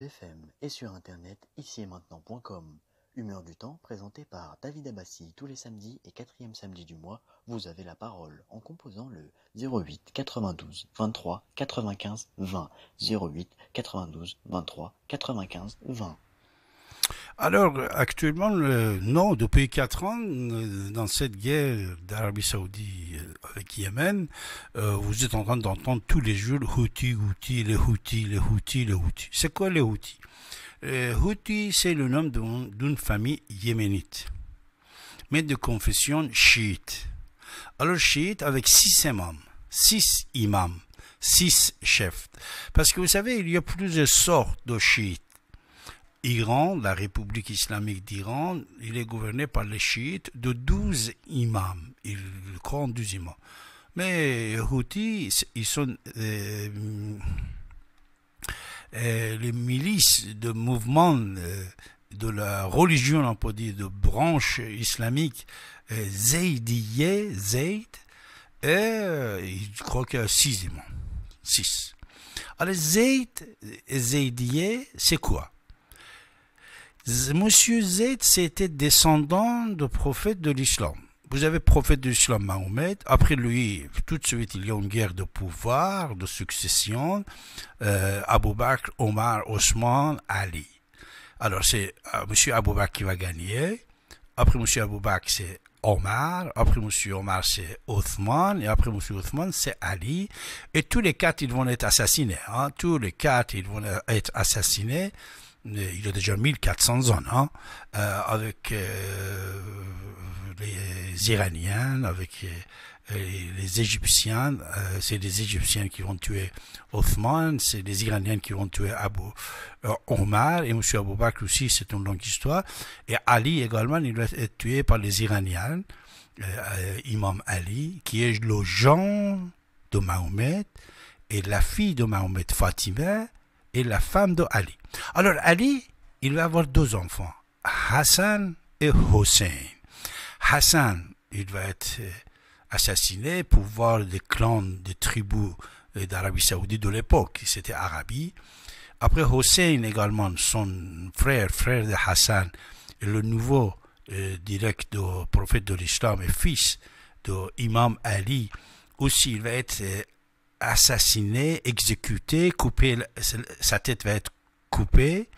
fm et sur internet ici-et-maintenant.com. Humeur du temps présenté par David Abassi tous les samedis et quatrième samedi du mois. Vous avez la parole en composant le 08 92 23 95 20 08 92 23 95 20. Alors, actuellement, non, depuis quatre ans, euh, dans cette guerre d'Arabie Saoudite euh, avec Yémen, euh, vous êtes en train d'entendre tous les jours Houthi, Houthi, les Houthi, les Houthi, les Houthi. C'est quoi les Houthi Les c'est le nom d'une famille yéménite, mais de confession chiite. Alors, chiite avec six imams, six imams, six chefs. Parce que vous savez, il y a plusieurs sortes de chiites. Iran, la République islamique d'Iran, il est gouverné par les chiites de 12 imams. Ils croient en 12 imams. Mais Houthis, ils sont euh, euh, les milices de mouvements euh, de la religion, on peut dire, de branche islamique Zaydiye, Zayd, et ils croient qu'il y a 6 imams. 6. Alors Zayd, c'est quoi Monsieur Z, c'était descendant de prophète de l'islam. Vous avez prophète de l'islam Mahomet, après lui, tout de suite, il y a une guerre de pouvoir, de succession, euh, Bakr, Omar, Osman, Ali. Alors c'est euh, Monsieur Abou Bakr qui va gagner, après Monsieur Abou Bakr, c'est Omar, après Monsieur Omar c'est Othman, et après Monsieur Othman c'est Ali, et tous les quatre ils vont être assassinés, hein. tous les quatre ils vont être assassinés, il y a déjà 1400 ans, hein, euh, avec euh, les Iraniens, avec euh, les, Égyptiens. c'est les Égyptiens qui vont tuer Othman, c'est les Iraniens qui vont tuer Abu Omar, et M. Abou Bakr aussi, c'est une longue histoire. Et Ali également, il va être tué par les Iraniens, Imam Ali, qui est le genre de Mahomet, et la fille de Mahomet, Fatima, la femme de Ali. Alors Ali, il va avoir deux enfants, Hassan et Hossein. Hassan, il va être euh, assassiné pour voir des clans, des tribus euh, d'Arabie Saoudite de l'époque, c'était Arabie. Après Hossein également, son frère, frère de Hassan, le nouveau euh, direct de prophète de l'islam et fils de Imam Ali, aussi il va être assassiné, exécuté, couper sa tête va être coupée,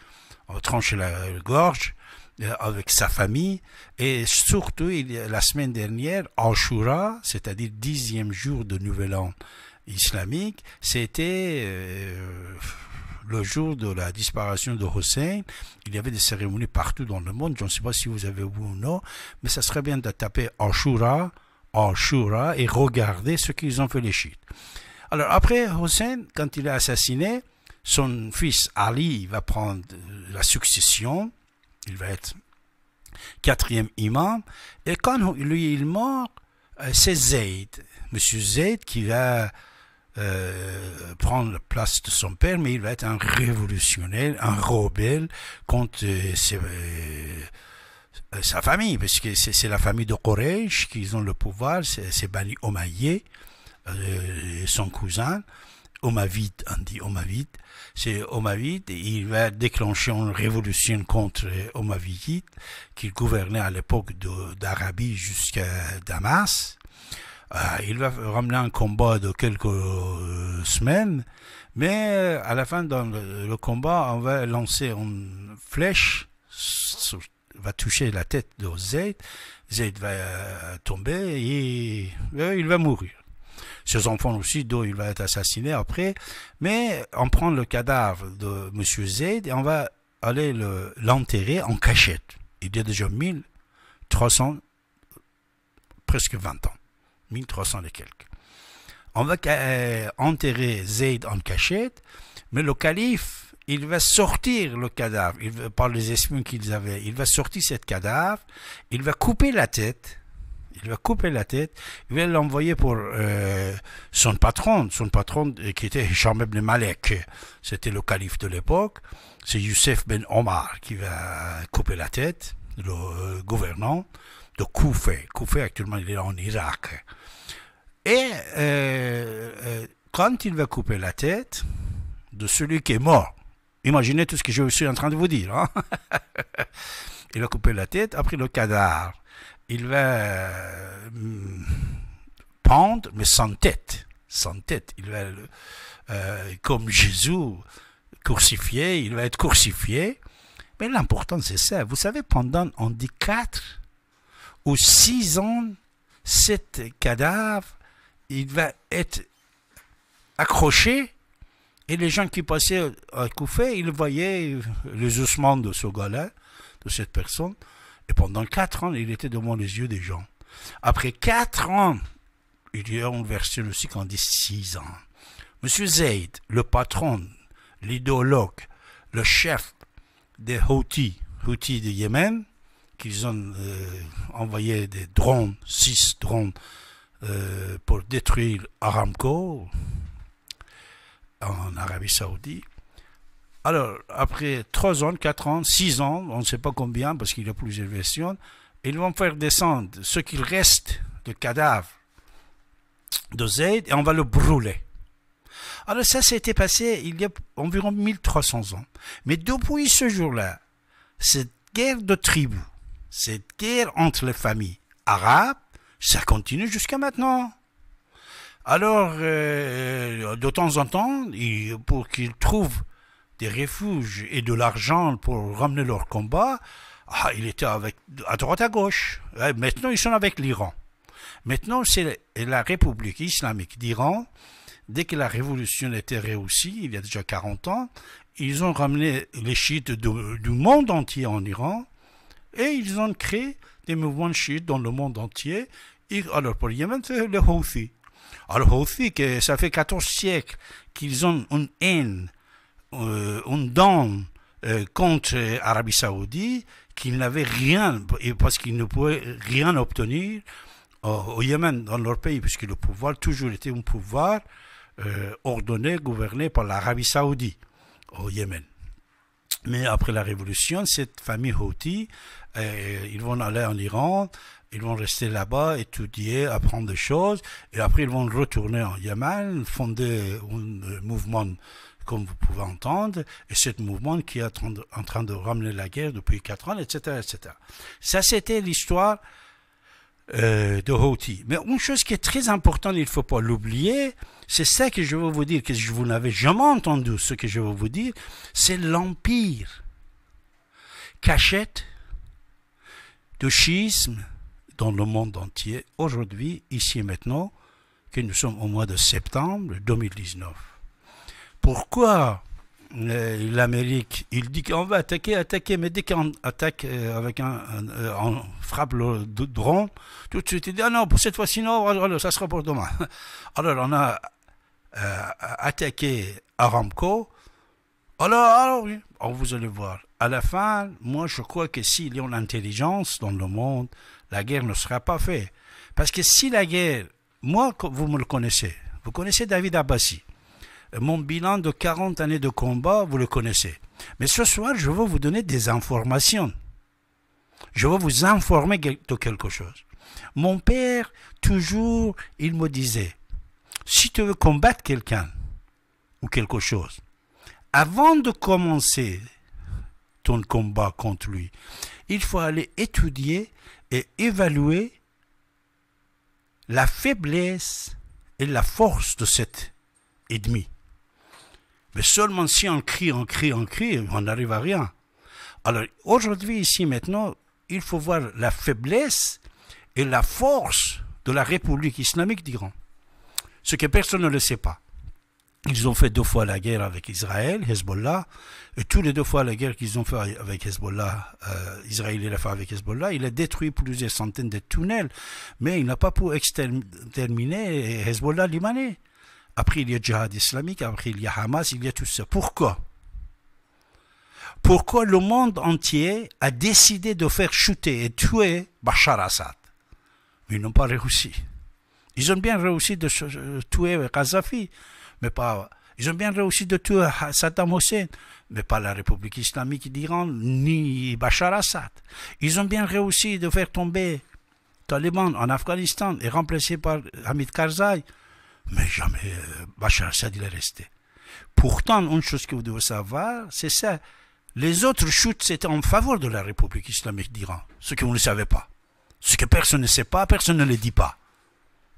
on tranche la gorge euh, avec sa famille. Et surtout, la semaine dernière, Ashura, c'est-à-dire dixième jour de Nouvel An islamique, c'était euh, le jour de la disparition de Hussein. Il y avait des cérémonies partout dans le monde. Je ne sais pas si vous avez vu ou non, mais ça serait bien de taper Ashura, Ashura et regarder ce qu'ils ont fait les chiites. Alors après Hussein, quand il est assassiné, son fils Ali va prendre euh, la succession, il va être quatrième imam, et quand lui il mort, euh, c'est Zayd, monsieur Zayd qui va euh, prendre la place de son père, mais il va être un révolutionnaire, un rebelle contre sa famille, parce que c'est la famille de Quraysh qui ont le pouvoir, c'est Bani Omayyé, euh, son cousin, Omavit, on dit Omavit, c'est Omavit, il va déclencher une révolution contre Omavit, qui gouvernait à l'époque d'Arabie jusqu'à Damas. Euh, il va ramener un combat de quelques euh, semaines, mais à la fin dans le, combat, on va lancer une flèche va toucher la tête de Zayd, Zayd va tomber et il va mourir. Ses enfants aussi, d'où il va être assassiné après. Mais on prend le cadavre de M. Z et on va aller l'enterrer en cachette. Il y a déjà 1300, presque 20 ans. 1300 et quelques. On va euh, enterrer Zayd en cachette, mais le calife, il va sortir le cadavre, il par les espions qu'ils avaient, il va sortir ce cadavre, il va couper la tête, il va couper la tête. Il va l'envoyer pour euh, son patron, son patron euh, qui était Hicham ibn Malek. C'était le calife de l'époque. C'est Youssef ben Omar qui va couper la tête, le euh, gouvernant de Koufé. Koufé, actuellement, il est en Irak. Et quand il va couper la tête de celui qui est mort, imaginez tout ce que je suis en train de vous dire. Hein. il a couper la tête, a pris le cadavre il va euh, pendre, mais sans tête. Sans tête. Il va, euh, comme Jésus crucifié, il va être crucifié. Mais l'important, c'est ça. Vous savez, pendant, on dit quatre ou six ans, cet cadavre, il va être accroché. Et les gens qui passaient à couffer, ils voyaient les ossements de ce gars-là, de cette personne. Et pendant quatre ans, il était devant les yeux des gens. Après quatre ans, il y a une version aussi qu'on dit six ans. Monsieur Zaid, le patron, l'idéologue, le chef des Houthis, Houthis de Yémen, qu'ils ont euh, envoyé des drones, six drones, euh, pour détruire Aramco en Arabie Saoudite. Alors, après 3 ans, 4 ans, 6 ans, on ne sait pas combien, parce qu'il y a plusieurs versions, ils vont faire descendre ce qu'il reste de cadavre de Z et on va le brûler. Alors ça, s'était passé il y a environ 1300 ans. Mais depuis ce jour-là, cette guerre de tribus, cette guerre entre les familles arabes, ça continue jusqu'à maintenant. Alors, euh, de temps en temps, pour qu'ils trouvent des refuges et de l'argent pour ramener leur combat, ah, il était avec, à droite à gauche. Maintenant, ils sont avec l'Iran. Maintenant, c'est la République islamique d'Iran. Dès que la révolution était réussie, il y a déjà 40 ans, ils ont ramené les chiites du monde entier en Iran et ils ont créé des mouvements chiites dans le monde entier. alors, pour le Yémen, c'est les Houthi. Alors, Houthis, ça fait 14 siècles qu'ils ont une haine on euh, donne euh, contre l'Arabie saoudite qui n'avait rien, parce qu'ils ne pouvaient rien obtenir euh, au Yémen, dans leur pays, puisque le pouvoir toujours était un pouvoir ordonné, gouverné par l'Arabie saoudite au Yémen. Mais après la révolution, cette famille Houthi, ils vont aller en Iran, ils vont rester là-bas, étudier, apprendre des choses, et après ils vont retourner en Yémen, fonder un mouvement comme vous pouvez entendre, et ce mouvement qui est en train, de, ramener la guerre depuis quatre ans, etc. etc. Ça, c'était l'histoire euh, de Houthi. Mais une chose qui est très importante, il ne faut pas l'oublier, c'est ça que je veux vous dire, que je vous n'avez jamais entendu, ce que je veux vous dire, c'est l'empire cachette de schisme dans le monde entier, aujourd'hui, ici et maintenant, que nous sommes au mois de septembre 2019 pourquoi euh, l'Amérique, il dit qu'on va attaquer, attaquer, mais dès qu'on attaque euh, avec un, euh, on frappe le drone, tout de suite il dit ah non pour cette fois-ci non, oh, oh, oh, ça sera pour demain. Alors on a attaqué Aramco. Alors, oui, vous allez voir. À la fin, moi je crois que s'il y a une intelligence dans le monde, la guerre ne sera pas faite. Parce que si la guerre, moi vous me le connaissez, vous connaissez David Abbasi mon bilan de 40 années de combat, vous le connaissez. Mais ce soir, je veux vous donner des informations. Je veux vous informer de quelque chose. Mon père, toujours, il me disait, si tu veux combattre quelqu'un ou quelque chose, avant de commencer ton combat contre lui, il faut aller étudier et évaluer la faiblesse et la force de cet ennemi. Mais seulement si on crie, on crie, on crie, on n'arrive à rien. Alors aujourd'hui, ici, maintenant, il faut voir la faiblesse et la force de la République islamique d'Iran. Ce que personne ne le sait pas. Ils ont fait deux fois la guerre avec Israël, Hezbollah, et tous les deux fois la guerre qu'ils ont fait avec Hezbollah, euh, Israël l'a fait avec Hezbollah, il a détruit plusieurs centaines de tunnels, mais il n'a pas pu exterminer Hezbollah limané après, il y a djihad islamique, après, il y a Hamas, il y a tout ça. Pourquoi Pourquoi le monde entier a décidé de faire shooter et tuer Bachar Assad Ils n'ont pas réussi. Ils ont bien réussi de euh, tuer Gaddafi, mais pas. Ils ont bien réussi de tuer Saddam Hussein, mais pas la République islamique d'Iran, ni Bachar Assad. Ils ont bien réussi de faire tomber Taliban en Afghanistan et remplacer par Hamid Karzai. Mais jamais euh, Bachar Assad il est resté. Pourtant, une chose que vous devez savoir, c'est ça. Les autres chutes, c'était en faveur de la République islamique d'Iran. Ce que vous ne savez pas. Ce que personne ne sait pas, personne ne le dit pas.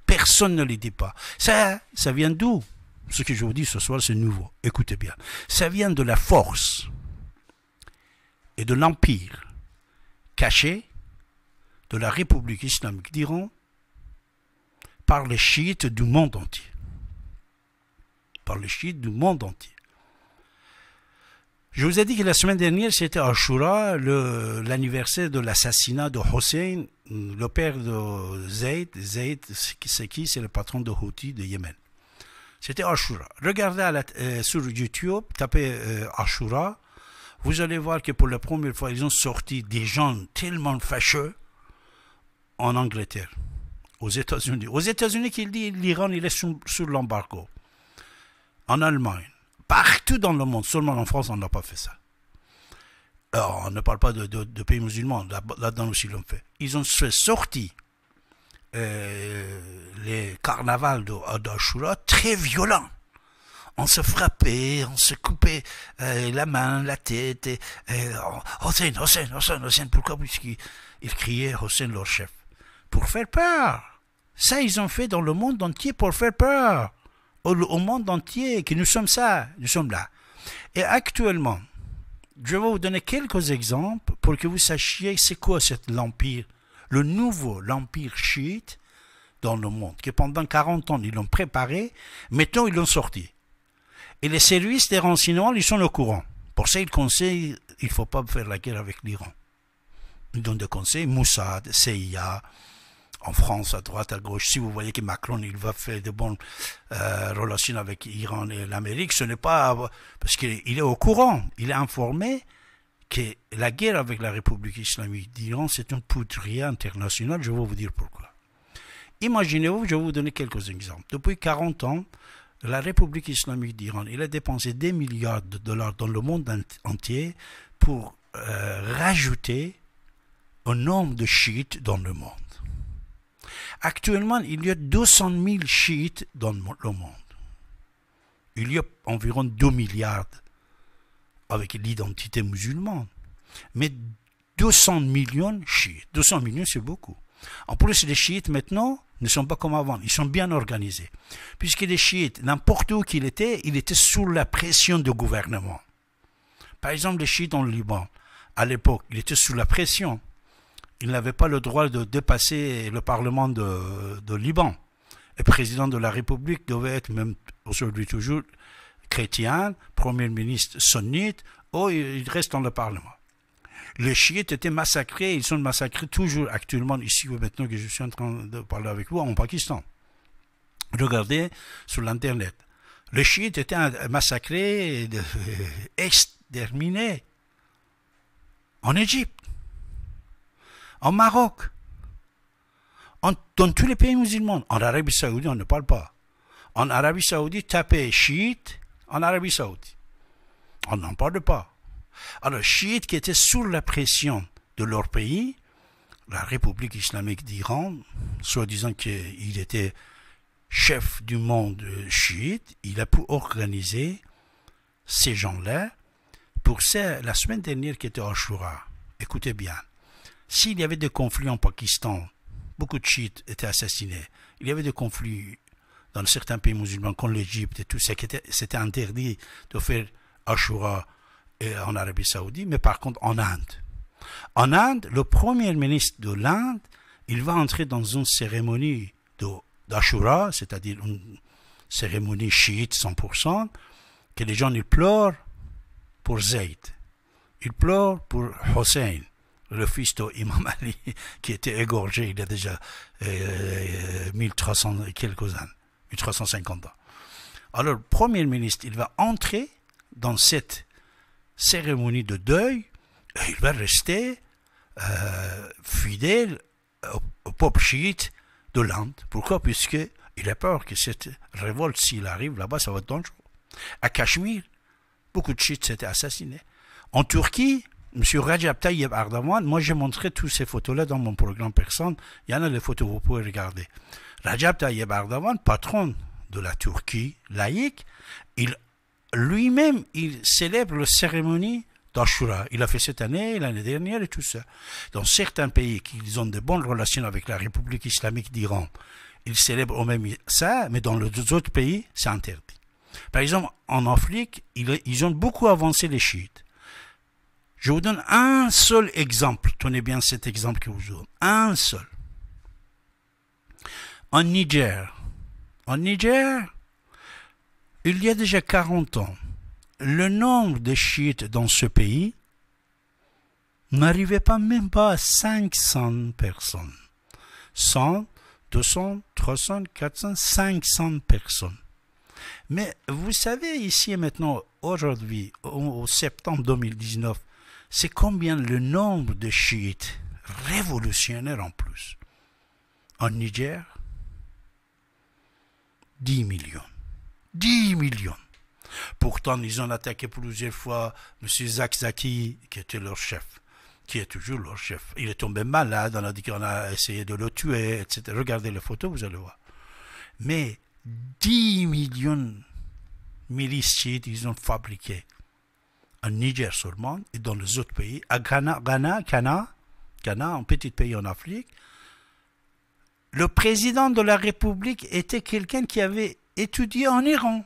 Personne ne le dit pas. Ça, ça vient d'où Ce que je vous dis ce soir, c'est nouveau. Écoutez bien. Ça vient de la force et de l'empire caché de la République islamique d'Iran par les chiites du monde entier. Par les chiites du monde entier. Je vous ai dit que la semaine dernière, c'était Ashura, l'anniversaire de l'assassinat de Hossein, le père de Zayd. Zayd, c'est qui C'est le patron de Houthi de Yémen. C'était Ashura. Regardez la, euh, sur YouTube, tapez Ashura. Euh, vous allez voir que pour la première fois, ils ont sorti des gens tellement fâcheux en Angleterre aux États-Unis. Aux États-Unis, qu'il dit l'Iran, il est sur, l'embargo. En Allemagne, partout dans le monde, seulement en France, on n'a pas fait ça. Alors, on ne parle pas de, pays musulmans, là-dedans aussi l'ont fait. Ils ont fait sorti euh, les carnavals d'Ashura très violents. On se frappait, on se coupait euh, la main, la tête. Euh, Hossein, Hossein, Hossein, Hossein, pourquoi Puisqu'ils criaient Hossein, leur chef. Pour faire peur. Ça, ils ont fait dans le monde entier pour faire peur au, monde entier que nous sommes ça, nous sommes là. Et actuellement, je vais vous donner quelques exemples pour que vous sachiez c'est quoi cet empire, le nouveau l'empire chiite dans le monde, que pendant 40 ans ils l'ont préparé, maintenant ils l'ont sorti. Et les services des renseignements, ils sont au courant. Pour ça, ils conseillent, il ne faut pas faire la guerre avec l'Iran. Ils donnent des conseils, Mossad, CIA, en France, à droite, à gauche. Si vous voyez que Macron, il va faire de bonnes euh, relations avec l'Iran et l'Amérique, ce n'est pas parce qu'il est au courant, il est informé que la guerre avec la République islamique d'Iran, c'est une poudrière internationale. Je vais vous dire pourquoi. Imaginez-vous, je vais vous donner quelques exemples. Depuis 40 ans, la République islamique d'Iran, il a dépensé des milliards de dollars dans le monde entier pour euh, rajouter un nombre de chiites dans le monde. Actuellement, il y a 200 000 chiites dans le monde. Il y a environ 2 milliards avec l'identité musulmane. Mais 200 millions de chiites. 200 millions, c'est beaucoup. En plus, les chiites maintenant ne sont pas comme avant. Ils sont bien organisés. Puisque les chiites, n'importe où qu'il était, il était sous la pression du gouvernement. Par exemple, les chiites en Liban, à l'époque, il était sous la pression il n'avait pas le droit de dépasser le Parlement de, Liban. Le président de la République devait être même aujourd'hui toujours chrétien, premier ministre sunnite, ou oh, il reste dans le Parlement. Les chiites étaient massacrés, ils sont massacrés toujours actuellement ici ou maintenant que je suis en train de parler avec vous en Pakistan. Regardez sur l'Internet. Les chiites étaient massacrés, exterminés en Égypte en Maroc, dans tous les pays musulmans. En Arabie Saoudite, on ne parle pas. En Arabie Saoudite, taper chiite en Arabie Saoudite. On n'en parle pas. Alors, chiites qui était sous la pression de leur pays, la République islamique d'Iran, soi-disant qu'il était chef du monde chiite, il a pu organiser ces gens-là pour la semaine dernière qui était Ashura. Écoutez bien. S'il y avait des conflits en Pakistan, beaucoup de chiites étaient assassinés. Il y avait des conflits dans certains pays musulmans, comme l'Égypte et tout ça, qui était, c'était interdit de faire Ashura en Arabie Saoudite, mais par contre en Inde. En Inde, le premier ministre de l'Inde, il va entrer dans une cérémonie d'Ashura, c'est-à-dire une cérémonie chiite 100%, que les gens ils pleurent pour Zayd, ils pleurent pour Hossein, le fils de Imam Ali, qui était égorgé il y a déjà 1300 euh, euh, et quelques années, 1350 ans. Alors, le Premier ministre, il va entrer dans cette cérémonie de deuil et il va rester euh, fidèle au, pop peuple chiite de l'Inde. Pourquoi Puisque il a peur que cette révolte, s'il arrive là-bas, ça va être dangereux. À Cachemire, beaucoup de chiites s'étaient assassinés. En Turquie, Monsieur Rajab Tayyip Ardawan, moi j'ai montré toutes ces photos-là dans mon programme personne. Il y en a les photos, vous pouvez regarder. Rajab Tayyip Ardawan, patron de la Turquie laïque, il lui-même, il célèbre la cérémonie d'Ashura. Il a fait cette année, l'année dernière et tout ça. Dans certains pays qui ont de bonnes relations avec la République islamique d'Iran, ils célèbrent au même ça, mais dans les autres pays, c'est interdit. Par exemple, en Afrique, ils ont beaucoup avancé les chiites. Je vous donne un seul exemple. Tenez bien cet exemple que je vous donne. Un seul. En Niger, en Niger, il y a déjà 40 ans, le nombre de chiites dans ce pays n'arrivait pas même pas à 500 personnes. 100, 200, 300, 400, 500 personnes. Mais vous savez, ici et maintenant, aujourd'hui, au septembre 2019, c'est combien le nombre de chiites révolutionnaires en plus. En Niger, 10 millions. 10 millions. Pourtant, ils ont attaqué plusieurs fois M. Zakzaki, qui était leur chef, qui est toujours leur chef. Il est tombé malade, on a dit qu'on a essayé de le tuer, etc. Regardez les photos, vous allez voir. Mais 10 millions de milices chiites, ils ont fabriqué en Niger seulement, et dans les autres pays. À Ghana, Ghana, Ghana, Ghana, un petit pays en Afrique, le président de la République était quelqu'un qui avait étudié en Iran.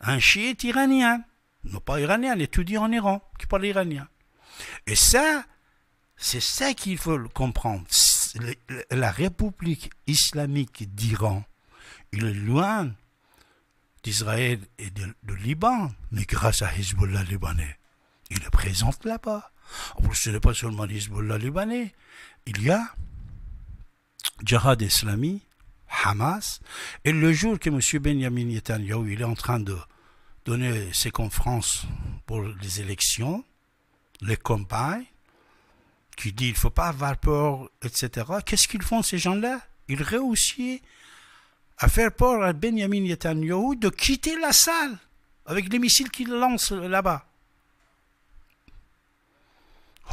Un chiite iranien, non pas iranien, étudié en Iran, qui parle iranien. Et ça, c'est ça qu'il faut comprendre. La République islamique d'Iran, il est loin d'Israël et de, Liban, mais grâce à Hezbollah libanais. Il est présent là-bas. ce n'est pas seulement Hezbollah libanais. Il y a Jihad islami, Hamas. Et le jour que M. Benjamin Netanyahu il est en train de donner ses conférences pour les élections, les campagnes, qui dit il ne faut pas avoir peur, etc., qu'est-ce qu'ils font ces gens-là Ils réussissent à faire peur à Benjamin Netanyahu de quitter la salle avec les missiles qu'il lance là-bas.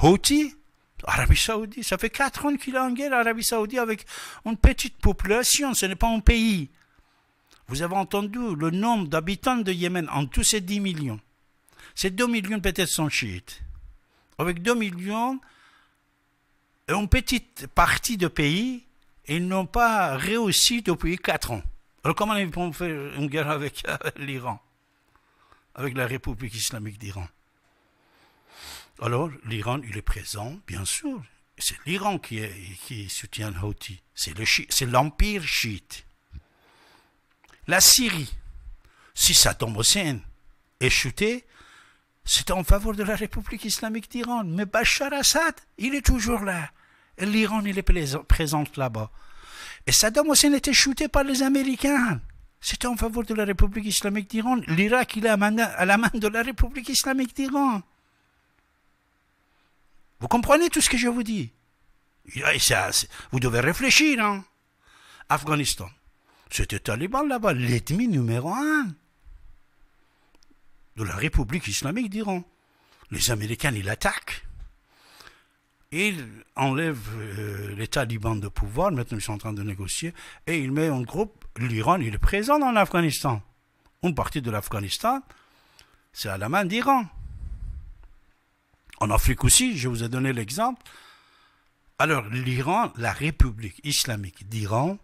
Houthi, Arabie Saoudite, ça fait quatre ans qu'il est en guerre, Arabie Saoudite, avec une petite population, ce n'est pas un pays. Vous avez entendu le nombre d'habitants de Yémen, en tous ces 10 millions. Ces 2 millions peut-être sont chiites. Avec 2 millions, une petite partie de pays, ils n'ont pas réussi depuis quatre ans. Alors comment ils vont faire une guerre avec l'Iran, avec la République islamique d'Iran Alors l'Iran, il est présent, bien sûr. C'est l'Iran qui, est, qui soutient le C'est l'empire chiite. La Syrie, si au Hussein est chuté, c'est en faveur de la République islamique d'Iran. Mais Bachar Assad, il est toujours là l'Iran il est présent là-bas. Et Saddam Hussein était shooté par les Américains. C'était en faveur de la République islamique d'Iran. L'Irak, il est à, la main de la République islamique d'Iran. Vous comprenez tout ce que je vous dis Vous devez réfléchir. Hein Afghanistan. C'était Taliban là-bas, l'ennemi numéro un de la République islamique d'Iran. Les Américains, ils l'attaquent il enlève l'État euh, les de pouvoir, maintenant ils sont en train de négocier, et il met en groupe l'Iran, il est présent dans l'Afghanistan. Une partie de l'Afghanistan, c'est à la main d'Iran. En Afrique aussi, je vous ai donné l'exemple. Alors l'Iran, la République islamique d'Iran,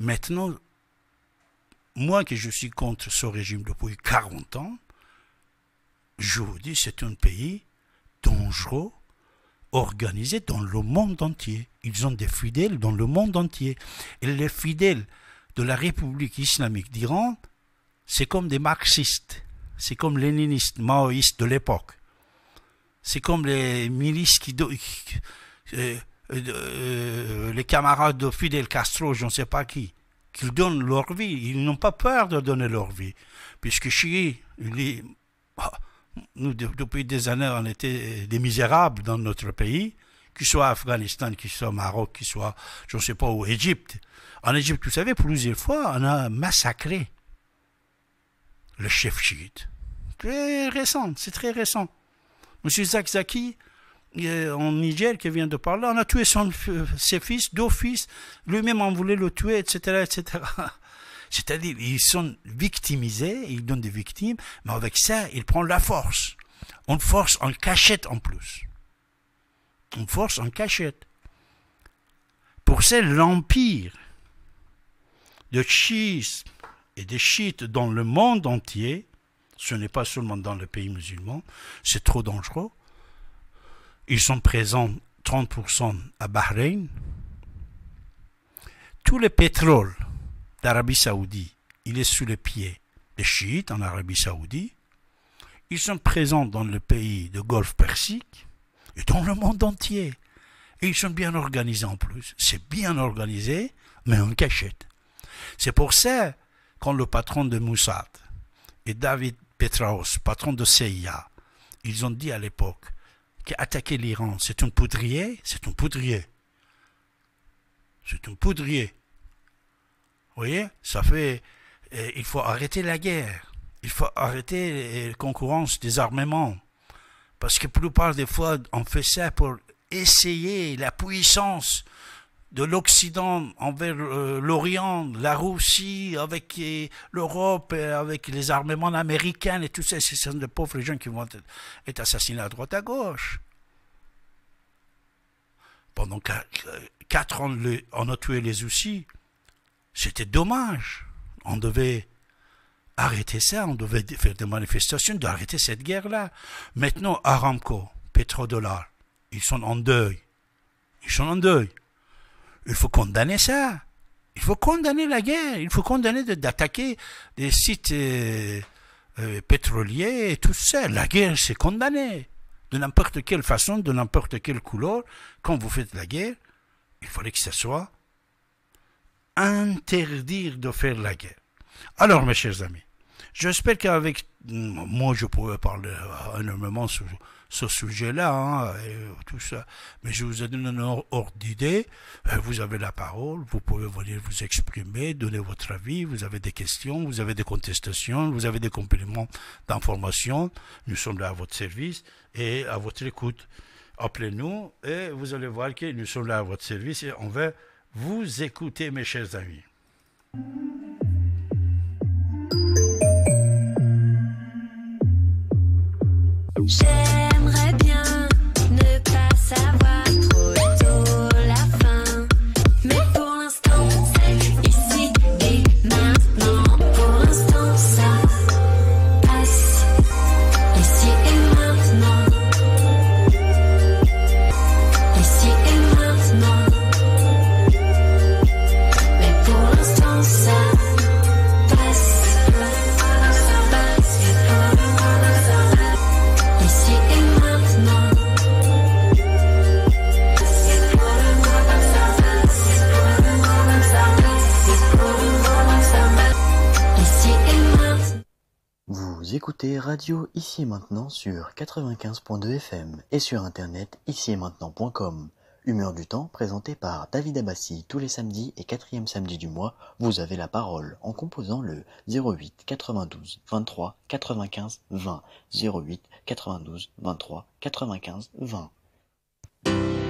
maintenant, moi qui je suis contre ce régime depuis 40 ans, je vous dis, c'est un pays dangereux organisés dans le monde entier. Ils ont des fidèles dans le monde entier. Et les fidèles de la République islamique d'Iran, c'est comme des marxistes, c'est comme léninistes, maoïstes de l'époque. C'est comme les milices qui... Euh, euh, euh, les camarades de Fidel Castro, je ne sais pas qui, qu'ils donnent leur vie. Ils n'ont pas peur de donner leur vie. Puisque Chi, il dit nous, depuis des années, on était des misérables dans notre pays, qu'il soit Afghanistan, qu'il soit Maroc, qu'il soit, je ne sais pas ou Égypte. En Égypte, vous savez, plusieurs fois, on a massacré le chef chiite. Très récent, c'est très récent. Monsieur Zakzaki, euh, en Niger, qui vient de parler, on a tué ses fils, deux fils, lui-même on voulait le tuer, etc., etc. C'est-à-dire, ils sont victimisés, ils donnent des victimes, mais avec ça, ils prennent la force. on force en cachette en plus. Une force en cachette. Pour ça, l'empire de chiites et de chiites dans le monde entier, ce n'est pas seulement dans le pays musulman, c'est trop dangereux. Ils sont présents 30% à Bahreïn. tous les pétrole L'Arabie Saoudite. Il est sous les pieds des chiites en Arabie Saoudite. Ils sont présents dans le pays du Golfe Persique et dans le monde entier. Et ils sont bien organisés en plus. C'est bien organisé, mais en cachette. C'est pour ça quand le patron de Moussad et David Petraos, patron de CIA, ils ont dit à l'époque qu'attaquer l'Iran, c'est un poudrier, c'est un poudrier. C'est un poudrier voyez, ça fait... Eh, il faut arrêter la guerre. Il faut arrêter eh, la concurrence des armements. Parce que la plupart des fois, on fait ça pour essayer la puissance de l'Occident envers euh, l'Orient, la Russie, avec eh, l'Europe, avec les armements américains et tout ça. Ce sont des pauvres gens qui vont être assassinés à droite à gauche. Pendant quatre euh, ans, on a tué les Russies. C'était dommage. On devait arrêter ça, on devait faire des manifestations, d'arrêter cette guerre-là. Maintenant, Aramco, pétrodollar, ils sont en deuil. Ils sont en deuil. Il faut condamner ça. Il faut condamner la guerre. Il faut condamner d'attaquer des sites euh, euh, pétroliers et tout ça. La guerre, c'est condamné. De n'importe quelle façon, de n'importe quelle couleur, quand vous faites la guerre, il fallait que ce soit interdire de faire la guerre. Alors, mes chers amis, j'espère qu'avec moi, je pourrais parler énormément sur ce sujet-là, hein, tout ça, mais je vous ai donné un ordre d'idée. Euh, vous avez la parole, vous pouvez venir vous exprimer, donner votre avis. Vous avez des questions, vous avez des contestations, vous avez des compléments d'information Nous sommes là à votre service et à votre écoute. Appelez-nous et vous allez voir que nous sommes là à votre service et on va vous écoutez, mes chers amis. radio Ici et Maintenant sur 95.2 FM et sur internet ici et maintenant.com. Humeur du temps présenté par David Abbassi tous les samedis et quatrième samedi du mois. Vous avez la parole en composant le 08 92 23 95 20 08 92 23 95 20.